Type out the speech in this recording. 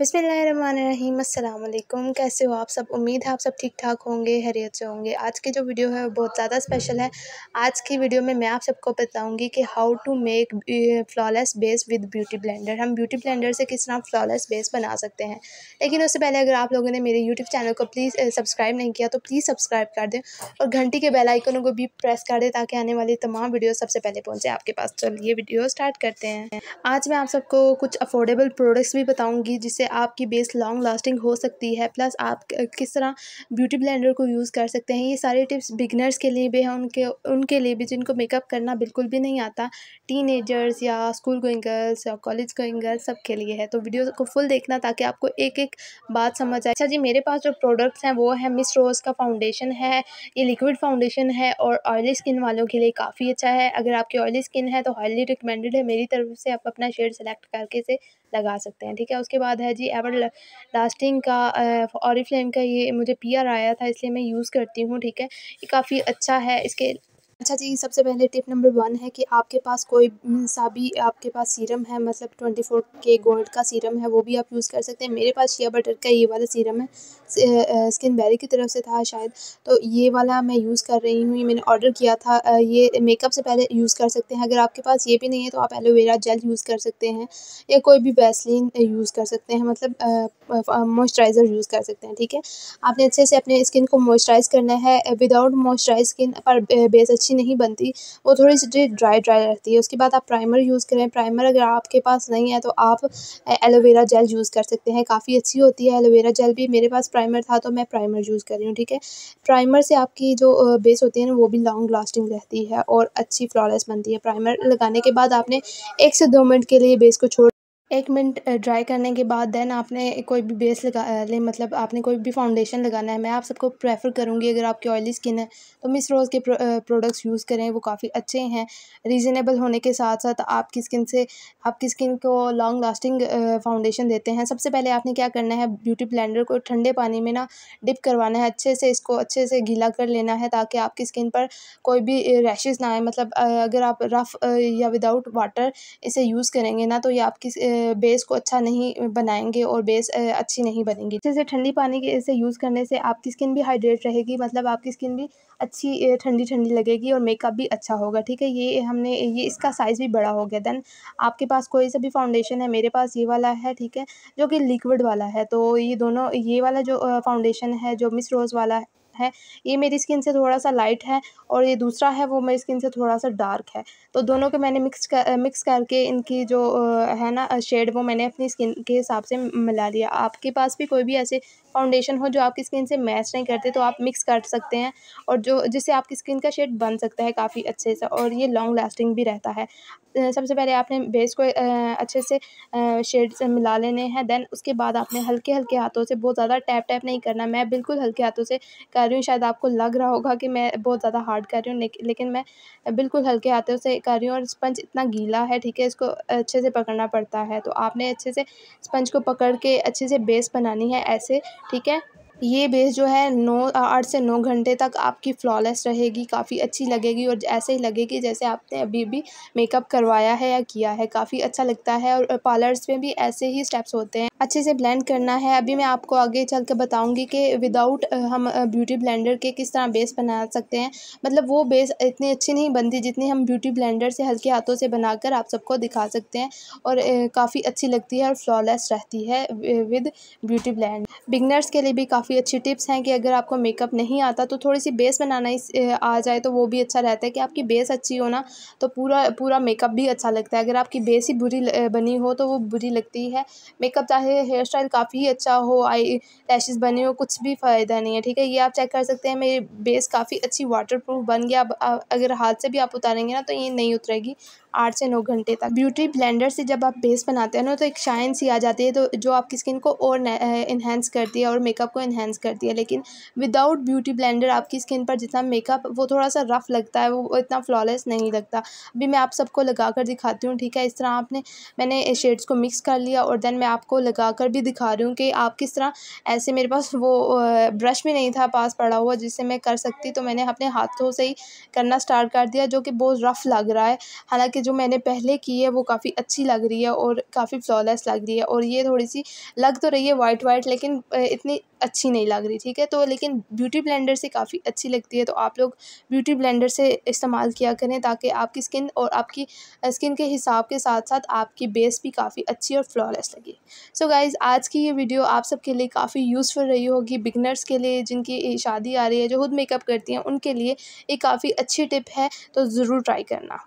बसमीम अल्लाम कैसे हो आप सब उम्मीद है आप सब ठीक ठाक होंगे हैरियत से होंगे आज की जो वीडियो है वो बहुत ज़्यादा स्पेशल है आज की वीडियो में मैं आप सबको बताऊंगी कि how to make flawless base with beauty blender हम ब्यूटी ब्लेंडर से किस तरह फ्लॉलेस बेस बना सकते हैं लेकिन उससे पहले अगर आप लोगों ने मेरे यूट्यूब चैनल को प्लीज़ सब्सक्राइब नहीं किया तो प्लीज़ सब्सक्राइब कर दें और घंटी के बेलाइकनों को भी प्रेस कर दें ताकि आने वाली तमाम वीडियो सबसे पहले पहुँचे आपके पास चलिए वीडियो स्टार्ट करते हैं आज मैं आप सबको कुछ अफोर्डेबल प्रोडक्ट्स भी बताऊँगी जिससे आपकी बेस लॉन्ग लास्टिंग हो सकती है प्लस आप किस तरह ब्यूटी ब्लेंडर को यूज़ कर सकते हैं ये सारे टिप्स बिगनर्स के लिए भी हैं उनके उनके लिए भी जिनको मेकअप करना बिल्कुल भी नहीं आता टीन या स्कूल गोइंग गर्ल्स या कॉलेज गोइंग गर्ल्स सब के लिए है तो वीडियो को फुल देखना ताकि आपको एक एक बात समझ आए अच्छा जी मेरे पास जो प्रोडक्ट्स हैं वो है मिस रोज़ का फाउंडेशन है ये लिक्विड फाउंडेशन है और ऑयली स्किन वालों के लिए काफ़ी अच्छा है अगर आपकी ऑयली स्किन है तो हाईली रिकमेंडेड है मेरी तरफ से आप अपना शेड सेलेक्ट करके से लगा सकते हैं ठीक है उसके बाद है जी एवर लास्टिंग का और फ्लेम का ये मुझे पीआर आया था इसलिए मैं यूज़ करती हूँ ठीक है ये काफ़ी अच्छा है इसके अच्छा जी सबसे पहले टिप नंबर वन है कि आपके पास कोई सा भी आपके पास सीरम है मतलब ट्वेंटी फोर के गोल्ड का सीरम है वो भी आप यूज़ कर सकते हैं मेरे पास शिया बटर का ये वाला सीरम है स्किन बैरी की तरफ से था शायद तो ये वाला मैं यूज़ कर रही हूँ ये मैंने ऑर्डर किया था ये मेकअप से पहले यूज़ कर सकते हैं अगर आपके पास ये भी नहीं है तो आप एलोवेरा जेल यूज़ कर सकते हैं या कोई भी वैसलिन यूज़ कर सकते हैं मतलब मॉइस्चराइज़र यूज़ कर सकते हैं ठीक है आपने अच्छे से अपने स्किन को मॉइस्चराइज़ करना है विदाउट मॉइस्चराइज स्किन पर बेस अच्छी अच्छी नहीं बनती वो थोड़ी सी ड्राई ड्राई रहती है उसके बाद आप प्राइमर यूज़ करें प्राइमर अगर आपके पास नहीं है तो आप एलोवेरा जेल यूज़ कर सकते हैं काफ़ी अच्छी होती है एलोवेरा जेल भी मेरे पास प्राइमर था तो मैं प्राइमर यूज़ कर रही हूँ ठीक है प्राइमर से आपकी जो बेस होती है ना वो भी लॉन्ग लास्टिंग रहती है और अच्छी फ्लॉलेस बनती है प्राइमर लगाने के बाद आपने एक से दो मिनट के लिए बेस को छोड़ एक मिनट ड्राई करने के बाद देन आपने कोई भी बेस लगा ले मतलब आपने कोई भी फाउंडेशन लगाना है मैं आप सबको प्रेफर करूँगी अगर आपकी ऑयली स्किन है तो मिस रोज़ के प्रोडक्ट्स यूज़ करें वो काफ़ी अच्छे हैं रीज़नेबल होने के साथ साथ आपकी स्किन से आपकी स्किन को लॉन्ग लास्टिंग फाउंडेशन देते हैं सबसे पहले आपने क्या करना है ब्यूटी ब्लेंडर को ठंडे पानी में ना डिप करवाना है अच्छे से इसको अच्छे से गीला कर लेना है ताकि आपकी स्किन पर कोई भी रैशेज़ ना आए मतलब अगर आप रफ़ या विदाउट वाटर इसे यूज़ करेंगे ना तो ये आपकी बेस को अच्छा नहीं बनाएंगे और बेस अच्छी नहीं बनेंगी जैसे ठंडी पानी के इसे यूज़ करने से आपकी स्किन भी हाइड्रेट रहेगी मतलब आपकी स्किन भी अच्छी ठंडी ठंडी लगेगी और मेकअप भी अच्छा होगा ठीक है ये हमने ये इसका साइज़ भी बड़ा हो गया देन आपके पास कोई सा भी फाउंडेशन है मेरे पास ये वाला है ठीक है जो कि लिक्विड वाला है तो ये दोनों ये वाला जो फाउंडेशन है जो मिस रोज़ वाला है है ये मेरी स्किन से थोड़ा सा लाइट है और ये दूसरा है वो मेरी स्किन से थोड़ा सा डार्क है तो दोनों को मैंने मिक्स कर मिक्स करके इनकी जो है ना शेड वो मैंने अपनी स्किन के हिसाब से मिला लिया आपके पास भी कोई भी ऐसे फाउंडेशन हो जो आपकी स्किन से मैच नहीं करते तो आप मिक्स कर सकते हैं और जो जिससे आपकी स्किन का शेड बन सकता है काफ़ी अच्छे से और ये लॉन्ग लास्टिंग भी रहता है सबसे पहले आपने बेस को अच्छे से शेड से मिला लेने हैं देन उसके बाद आपने हल्के हल्के हाथों से बहुत ज़्यादा टैप टैप नहीं करना मैं बिल्कुल हल्के हाथों से कर रही हूँ शायद आपको लग रहा होगा कि मैं बहुत ज़्यादा हार्ड कर रही हूँ लेकिन मैं बिल्कुल हल्के हाथों से कर रही हूँ और स्पंज इतना गीला है ठीक है इसको अच्छे से पकड़ना पड़ता है तो आपने अच्छे से स्पंज को पकड़ के अच्छे से बेस बनानी है ऐसे ठीक है ये बेस जो है नौ आठ से नौ घंटे तक आपकी फ्लॉलेस रहेगी काफ़ी अच्छी लगेगी और ऐसे ही लगेगी जैसे आपने अभी भी मेकअप करवाया है या किया है काफ़ी अच्छा लगता है और पार्लर्स में भी ऐसे ही स्टेप्स होते हैं अच्छे से ब्लेंड करना है अभी मैं आपको आगे चल कर बताऊँगी कि विदाउट हम ब्यूटी ब्लेंडर के किस तरह बेस बना सकते हैं मतलब वो बेस इतनी अच्छी नहीं बनती जितनी हम ब्यूटी ब्लेंडर से हल्के हाथों से बनाकर आप सबको दिखा सकते हैं और काफ़ी अच्छी लगती है और फ्लॉलेस रहती है विद ब्यूटी ब्लेंड बिगनर्स के लिए भी काफ़ी अच्छी टिप्स हैं कि अगर आपको मेकअप नहीं आता तो थोड़ी सी बेस बनाना आ जाए तो वो भी अच्छा रहता है कि आपकी बेस अच्छी हो ना तो पूरा पूरा मेकअप भी अच्छा लगता है अगर आपकी बेस ही बुरी बनी हो तो वो बुरी लगती है मेकअप चाहे चाहे हेयर स्टाइल काफ़ी अच्छा हो आई लैशेज़ बने हो कुछ भी फ़ायदा नहीं है ठीक है ये आप चेक कर सकते हैं मेरी बेस काफ़ी अच्छी वाटर प्रूफ बन गया अब अगर हाथ से भी आप उतारेंगे ना तो ये नहीं उतरेगी आठ से नौ घंटे तक ब्यूटी ब्लेंडर से जब आप बेस बनाते हैं ना तो एक शाइन सी आ जाती है तो जो आपकी स्किन को और इन्हेंस करती है और मेकअप को इन्हेंस करती है लेकिन विदाउट ब्यूटी ब्लेंडर आपकी स्किन पर जितना मेकअप वो थोड़ा सा रफ़ लगता है वो इतना फ्लॉलेस नहीं लगता अभी मैं आप सबको लगा कर दिखाती हूँ ठीक है इस तरह आपने मैंने शेड्स को मिक्स कर लिया और देन मैं आपको लगा लगा कर भी दिखा रही हूँ कि आप किस तरह ऐसे मेरे पास वो ब्रश भी नहीं था पास पड़ा हुआ जिससे मैं कर सकती तो मैंने अपने हाथों से ही करना स्टार्ट कर दिया जो कि बहुत रफ़ लग रहा है हालांकि जो मैंने पहले की है वो काफ़ी अच्छी लग रही है और काफ़ी फ्लॉलेस लग रही है और ये थोड़ी सी लग तो रही है वाइट वाइट लेकिन इतनी अच्छी नहीं लग रही ठीक है तो लेकिन ब्यूटी ब्लेंडर से काफ़ी अच्छी लगती है तो आप लोग ब्यूटी ब्लेंडर से इस्तेमाल किया करें ताकि आपकी स्किन और आपकी स्किन के हिसाब के साथ साथ आपकी बेस भी काफ़ी अच्छी और फ्लॉलेस लगे सो so गाइज़ आज की ये वीडियो आप सबके लिए काफ़ी यूज़फुल रही होगी बिगनर्स के लिए जिनकी शादी आ रही है जो खुद मेकअप करती हैं उनके लिए ये काफ़ी अच्छी टिप है तो ज़रूर ट्राई करना